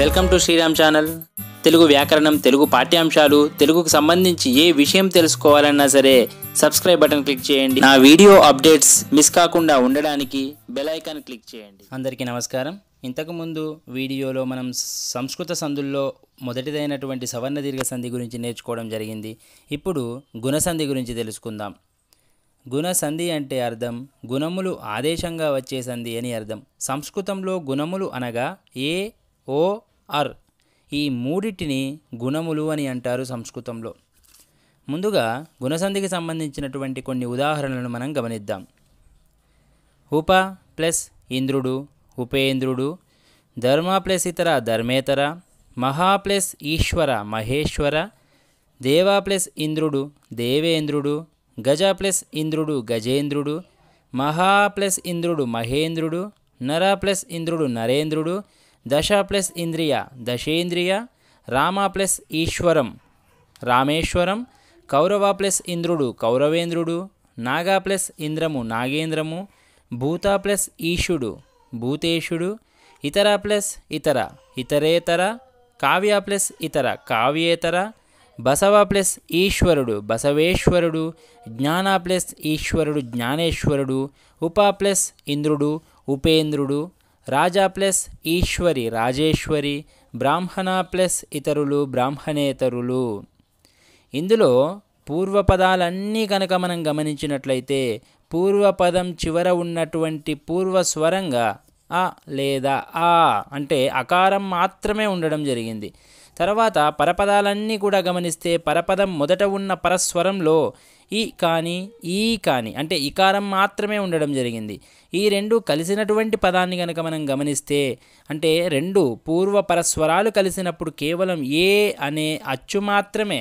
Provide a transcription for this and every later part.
welcome to Sriram channel Telugu వ్యాకరణం తెలుగు పాఠ్యాంశాలు తెలుగుకు సంబంధించి ఏ విషయం తెలుసుకోవాలన్నా సరే సబ్స్క్రైబ్ బటన్ క్లిక్ చేయండి నా వీడియో అప్డేట్స్ మిస్ కాకుండా ఉండడానికి బెల్ ఐకాన్ క్లిక్ చేయండి అందరికీ నమస్కారం ఇంతకుముందు వీడియోలో మనం సంస్కృత సందుల్లో మొదటిదైనటువంటి సవర్ణ దీర్ఘ సంధి గురించి నేర్చుకోవడం జరిగింది ఇప్పుడు గుణసంధి గురించి తెలుసుకుందాం గుణ సంధి అంటే అర్థం గుణములు ఆదేశంగా వచ్చే సంధి అని అర్థం సంస్కృతంలో గుణములు అనగా ఏ ఓ అర్ ఈ మూడిటిని గుణములు అని అంటారు సంస్కృతంలో ముందుగా గుణసంధికి సంబంధించినటువంటి కొన్ని ఉదాహరణలను మనం గమనిద్దాం ఉప ప్లస్ ఇంద్రుడు ఉపేంద్రుడు ధర్మ ప్లస్ ఇతర ధర్మేతర మహా ప్లస్ ఈశ్వర మహేశ్వర దేవా ప్లస్ ఇంద్రుడు దేవేంద్రుడు గజ ప్లస్ ఇంద్రుడు గజేంద్రుడు మహా ప్లస్ ఇంద్రుడు మహేంద్రుడు నర ప్లస్ ఇంద్రుడు నరేంద్రుడు దశ ప్లస్ ఇంద్రియ దశేంద్రియ రామ ప్లస్ ఈశ్వరం రామేశ్వరం కౌరవ ప్లస్ ఇంద్రుడు కౌరవేంద్రుడు నాగా ప్లస్ ఇంద్రము నాగేంద్రము భూత ప్లస్ ఈశుడు భూతేశుడు ఇతర ప్లస్ ఇతర ఇతరేతర కావ్య ప్లస్ ఇతర కావ్యేతర బసవ ప్లస్ ఈశ్వరుడు బసవేశ్వరుడు జ్ఞాన ప్లస్ ఈశ్వరుడు జ్ఞానేశ్వరుడు ఉప ప్లస్ ఇంద్రుడు ఉపేంద్రుడు రాజా ప్లస్ ఈశ్వరి రాజేశ్వరి బ్రాహ్మణ ప్లస్ ఇతరులు బ్రాహ్మణేతరులు ఇందులో పూర్వపదాలన్నీ కనుక మనం గమనించినట్లయితే పూర్వపదం చివర ఉన్నటువంటి పూర్వ స్వరంగా లేదా ఆ అంటే అకారం మాత్రమే ఉండడం జరిగింది తర్వాత పరపదాలన్నీ కూడా గమనిస్తే పరపదం మొదట ఉన్న పరస్వరంలో ఈ కానీ ఈ కానీ అంటే ఇకారం మాత్రమే ఉండడం జరిగింది ఈ రెండు కలిసినటువంటి పదాన్ని కనుక మనం గమనిస్తే అంటే రెండు పూర్వ పరస్వరాలు కలిసినప్పుడు కేవలం ఏ అనే అచ్చు మాత్రమే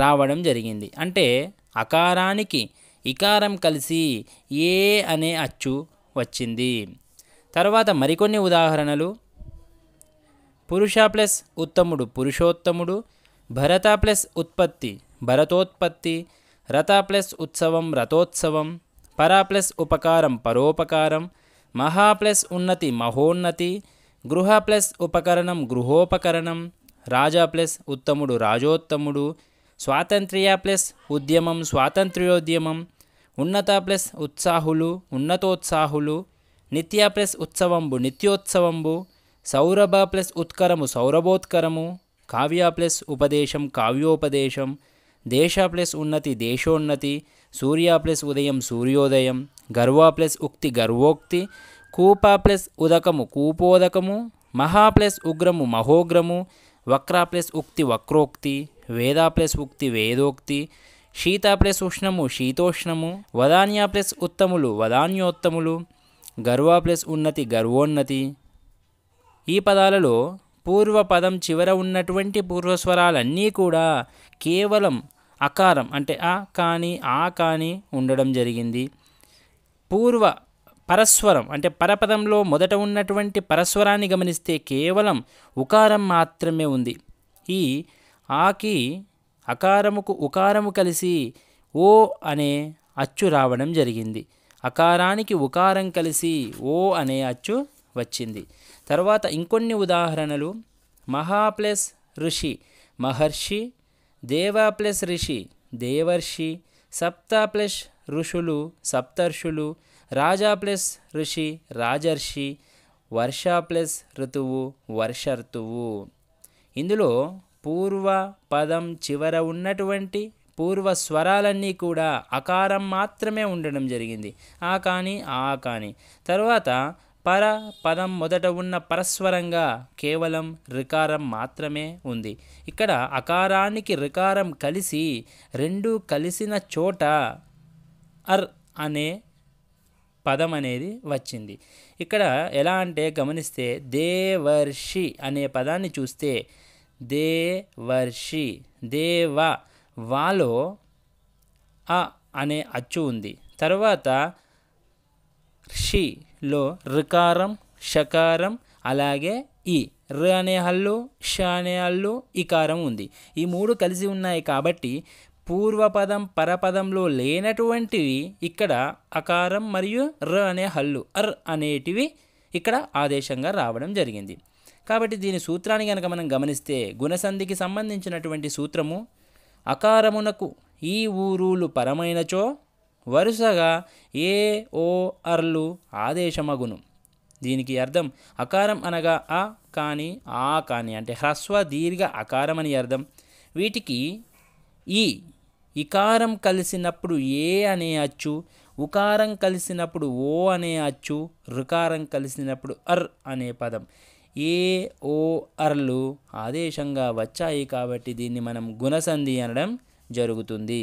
రావడం జరిగింది అంటే అకారానికి ఇకారం కలిసి ఏ అనే అచ్చు వచ్చింది తర్వాత మరికొన్ని ఉదాహరణలు పురుష ప్లస్ ఉత్తముడు పురుషోత్తముడు భరత ప్లస్ ఉత్పత్తి భరతోత్పత్తి రథ ప్లస్ ఉత్సవం రథోత్సవం పరా ప్లస్ ఉపకారం పరోపకారం మహా ప్లస్ ఉన్నతి మహోన్నతి గృహ ప్లస్ ఉపకరణం గృహోపకరణం రాజా ప్లస్ ఉత్తముడు రాజోత్తముడు స్వాతంత్ర్య ప్లస్ ఉద్యమం స్వాతంత్ర్యోద్యమం ఉన్నత ప్లస్ ఉత్సాహులు ఉన్నతోత్సాహులు నిత్య ప్లస్ ఉత్సవంబు నిత్యోత్సవంబు సౌరభ ప్లస్ ఉత్కరము సౌరభోత్కరము కావ్య ప్లస్ ఉపదేశం కావ్యోపదేశం దేశ ప్లస్ ఉన్నతి దేశోన్నతి సూర్య ప్లస్ ఉదయం సూర్యోదయం గర్వ ప్లస్ ఉక్తి గర్వోక్తి కూప ప్లస్ ఉదకము కూపోదకము మహా ప్లస్ ఉగ్రము మహోగ్రము వక్ర ప్లస్ ఉక్తి వక్రోక్తి వేద ప్లస్ ఉక్తి వేదోక్తి శీత ప్లస్ ఉష్ణము శీతోష్ణము వదాన్య ప్లస్ ఉత్తములు వదాన్యోత్తములు గర్వ ప్లస్ ఉన్నతి గర్వోన్నతి ఈ పదాలలో పూర్వపదం చివర ఉన్నటువంటి పూర్వస్వరాలన్నీ కూడా కేవలం అకారం అంటే ఆ కానీ ఆ కానీ ఉండడం జరిగింది పూర్వ పరస్వరం అంటే పరపదంలో మొదట ఉన్నటువంటి పరస్వరాన్ని గమనిస్తే కేవలం ఉకారం మాత్రమే ఉంది ఈ ఆకి అకారముకు ఉకారము కలిసి ఓ అనే అచ్చు రావడం జరిగింది అకారానికి ఉకారం కలిసి ఓ అనే అచ్చు వచ్చింది తర్వాత ఇంకొన్ని ఉదాహరణలు మహా ప్లస్ ఋషి మహర్షి దేవ ప్లస్ ఋషి దేవర్షి సప్త ప్లస్ ఋషులు సప్తర్షులు రాజా ప్లస్ ఋషి రాజర్షి వర్ష ప్లస్ ఋతువు వర్షర్తువు ఇందులో పూర్వ పదం చివర ఉన్నటువంటి పూర్వ స్వరాలన్నీ కూడా అకారం మాత్రమే ఉండడం జరిగింది ఆ కానీ ఆ కానీ తర్వాత పర పదం మొదట ఉన్న పరస్వరంగా కేవలం రికారం మాత్రమే ఉంది ఇక్కడ అకారానికి రికారం కలిసి రెండు కలిసిన చోట అర్ అనే పదం అనేది వచ్చింది ఇక్కడ ఎలా అంటే గమనిస్తే దేవర్షి అనే పదాన్ని చూస్తే దేవర్షి దేవ వాలో అ అనే అచ్చు ఉంది తర్వాత షీలో రికారం షకారం అలాగే ఈ ర అనే హల్లు ష అనే హల్లు ఇకారం ఉంది ఈ మూడు కలిసి ఉన్నాయి కాబట్టి పూర్వపదం పరపదంలో లేనటువంటివి ఇక్కడ అకారం మరియు ర అనే హల్లు అర్ అనేటివి ఇక్కడ ఆదేశంగా రావడం జరిగింది కాబట్టి దీని సూత్రాన్ని కనుక మనం గమనిస్తే గుణసంధికి సంబంధించినటువంటి సూత్రము అకారమునకు ఈ ఊరులు పరమైనచో వరుసగా ఏ ఓ అర్లు ఆదేశమగును దీనికి అర్థం అకారం అనగా అ కానీ ఆ కానీ అంటే హ్రస్వ దీర్ఘ అకారం అని అర్థం వీటికి ఈ ఇకారం కలిసినప్పుడు ఏ అనే అచ్చు ఉకారం కలిసినప్పుడు ఓ అనే అచ్చు రుకారం కలిసినప్పుడు అర్ అనే పదం ఏ ఓ అర్లు ఆదేశంగా వచ్చాయి కాబట్టి దీన్ని మనం గుణసంధి అనడం జరుగుతుంది